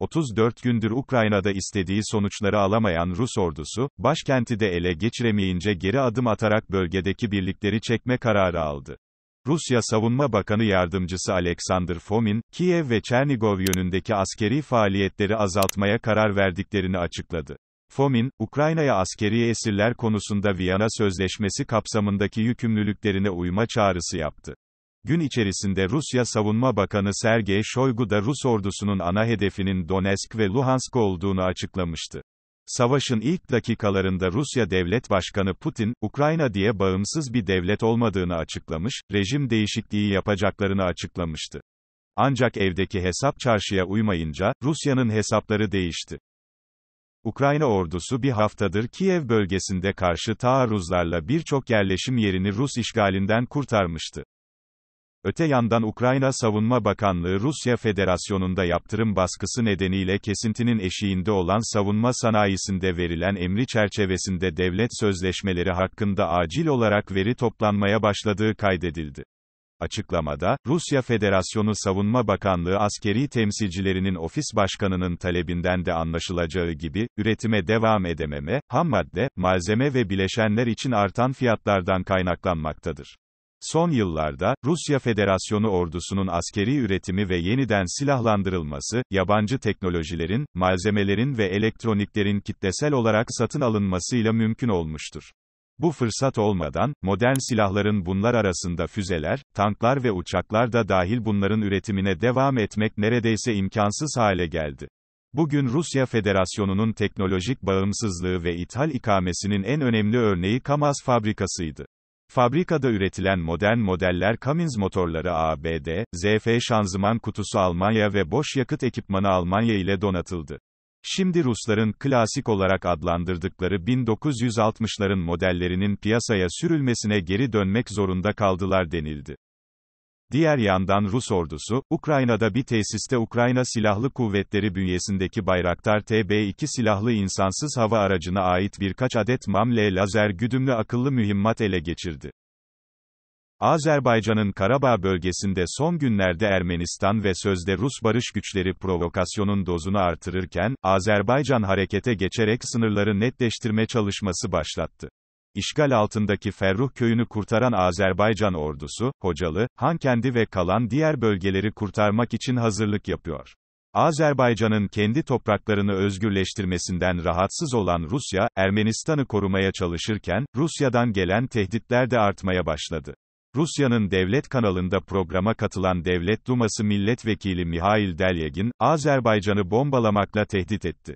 34 gündür Ukrayna'da istediği sonuçları alamayan Rus ordusu, başkenti de ele geçiremeyince geri adım atarak bölgedeki birlikleri çekme kararı aldı. Rusya Savunma Bakanı Yardımcısı Alexander Fomin, Kiev ve Çernigov yönündeki askeri faaliyetleri azaltmaya karar verdiklerini açıkladı. Fomin, Ukrayna'ya askeri esirler konusunda Viyana Sözleşmesi kapsamındaki yükümlülüklerine uyma çağrısı yaptı. Gün içerisinde Rusya Savunma Bakanı Sergey Shoigu da Rus ordusunun ana hedefinin Donetsk ve Luhansk olduğunu açıklamıştı. Savaşın ilk dakikalarında Rusya Devlet Başkanı Putin, Ukrayna diye bağımsız bir devlet olmadığını açıklamış, rejim değişikliği yapacaklarını açıklamıştı. Ancak evdeki hesap çarşıya uymayınca, Rusya'nın hesapları değişti. Ukrayna ordusu bir haftadır Kiev bölgesinde karşı taarruzlarla birçok yerleşim yerini Rus işgalinden kurtarmıştı. Öte yandan Ukrayna Savunma Bakanlığı Rusya Federasyonu'nda yaptırım baskısı nedeniyle kesintinin eşiğinde olan savunma sanayisinde verilen emri çerçevesinde devlet sözleşmeleri hakkında acil olarak veri toplanmaya başladığı kaydedildi. Açıklamada, Rusya Federasyonu Savunma Bakanlığı askeri temsilcilerinin ofis başkanının talebinden de anlaşılacağı gibi, üretime devam edememe, ham madde, malzeme ve bileşenler için artan fiyatlardan kaynaklanmaktadır. Son yıllarda, Rusya Federasyonu ordusunun askeri üretimi ve yeniden silahlandırılması, yabancı teknolojilerin, malzemelerin ve elektroniklerin kitlesel olarak satın alınmasıyla mümkün olmuştur. Bu fırsat olmadan, modern silahların bunlar arasında füzeler, tanklar ve uçaklar da dahil bunların üretimine devam etmek neredeyse imkansız hale geldi. Bugün Rusya Federasyonu'nun teknolojik bağımsızlığı ve ithal ikamesinin en önemli örneği Kamaz fabrikasıydı. Fabrikada üretilen modern modeller Cummins motorları ABD, ZF şanzıman kutusu Almanya ve boş yakıt ekipmanı Almanya ile donatıldı. Şimdi Rusların klasik olarak adlandırdıkları 1960'ların modellerinin piyasaya sürülmesine geri dönmek zorunda kaldılar denildi. Diğer yandan Rus ordusu, Ukrayna'da bir tesiste Ukrayna Silahlı Kuvvetleri bünyesindeki Bayraktar TB2 silahlı insansız hava aracına ait birkaç adet MAMLE lazer güdümlü akıllı mühimmat ele geçirdi. Azerbaycan'ın Karabağ bölgesinde son günlerde Ermenistan ve sözde Rus barış güçleri provokasyonun dozunu artırırken, Azerbaycan harekete geçerek sınırları netleştirme çalışması başlattı. İşgal altındaki Ferruh köyünü kurtaran Azerbaycan ordusu, Hocalı, Hankendi ve kalan diğer bölgeleri kurtarmak için hazırlık yapıyor. Azerbaycan'ın kendi topraklarını özgürleştirmesinden rahatsız olan Rusya, Ermenistan'ı korumaya çalışırken, Rusya'dan gelen tehditler de artmaya başladı. Rusya'nın devlet kanalında programa katılan Devlet Duması Milletvekili Mihail Delyegin, Azerbaycan'ı bombalamakla tehdit etti.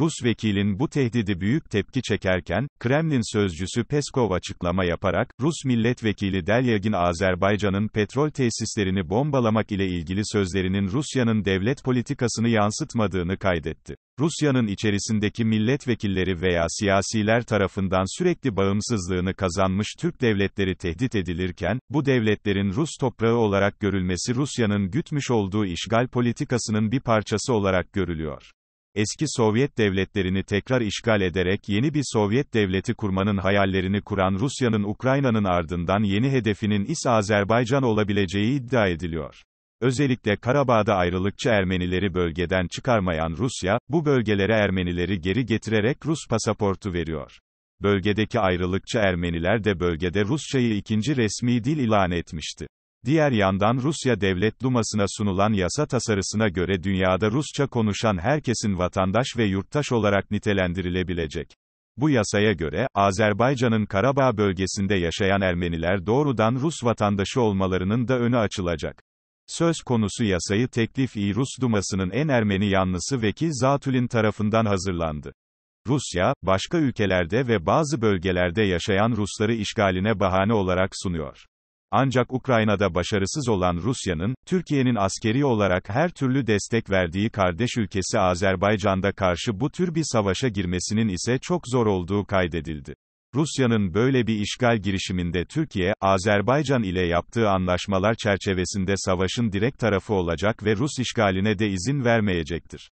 Rus vekilin bu tehdidi büyük tepki çekerken, Kremlin sözcüsü Peskov açıklama yaparak, Rus milletvekili Delyagin Azerbaycan'ın petrol tesislerini bombalamak ile ilgili sözlerinin Rusya'nın devlet politikasını yansıtmadığını kaydetti. Rusya'nın içerisindeki milletvekilleri veya siyasiler tarafından sürekli bağımsızlığını kazanmış Türk devletleri tehdit edilirken, bu devletlerin Rus toprağı olarak görülmesi Rusya'nın gütmüş olduğu işgal politikasının bir parçası olarak görülüyor eski Sovyet devletlerini tekrar işgal ederek yeni bir Sovyet devleti kurmanın hayallerini kuran Rusya'nın Ukrayna'nın ardından yeni hedefinin İS Azerbaycan olabileceği iddia ediliyor. Özellikle Karabağ'da ayrılıkçı Ermenileri bölgeden çıkarmayan Rusya, bu bölgelere Ermenileri geri getirerek Rus pasaportu veriyor. Bölgedeki ayrılıkçı Ermeniler de bölgede Rusçayı ikinci resmi dil ilan etmişti. Diğer yandan Rusya Devlet Duması'na sunulan yasa tasarısına göre dünyada Rusça konuşan herkesin vatandaş ve yurttaş olarak nitelendirilebilecek. Bu yasaya göre, Azerbaycan'ın Karabağ bölgesinde yaşayan Ermeniler doğrudan Rus vatandaşı olmalarının da önü açılacak. Söz konusu yasayı teklif-i Rus Duması'nın en Ermeni yanlısı vekil Zatülin tarafından hazırlandı. Rusya, başka ülkelerde ve bazı bölgelerde yaşayan Rusları işgaline bahane olarak sunuyor. Ancak Ukrayna'da başarısız olan Rusya'nın, Türkiye'nin askeri olarak her türlü destek verdiği kardeş ülkesi Azerbaycan'da karşı bu tür bir savaşa girmesinin ise çok zor olduğu kaydedildi. Rusya'nın böyle bir işgal girişiminde Türkiye, Azerbaycan ile yaptığı anlaşmalar çerçevesinde savaşın direkt tarafı olacak ve Rus işgaline de izin vermeyecektir.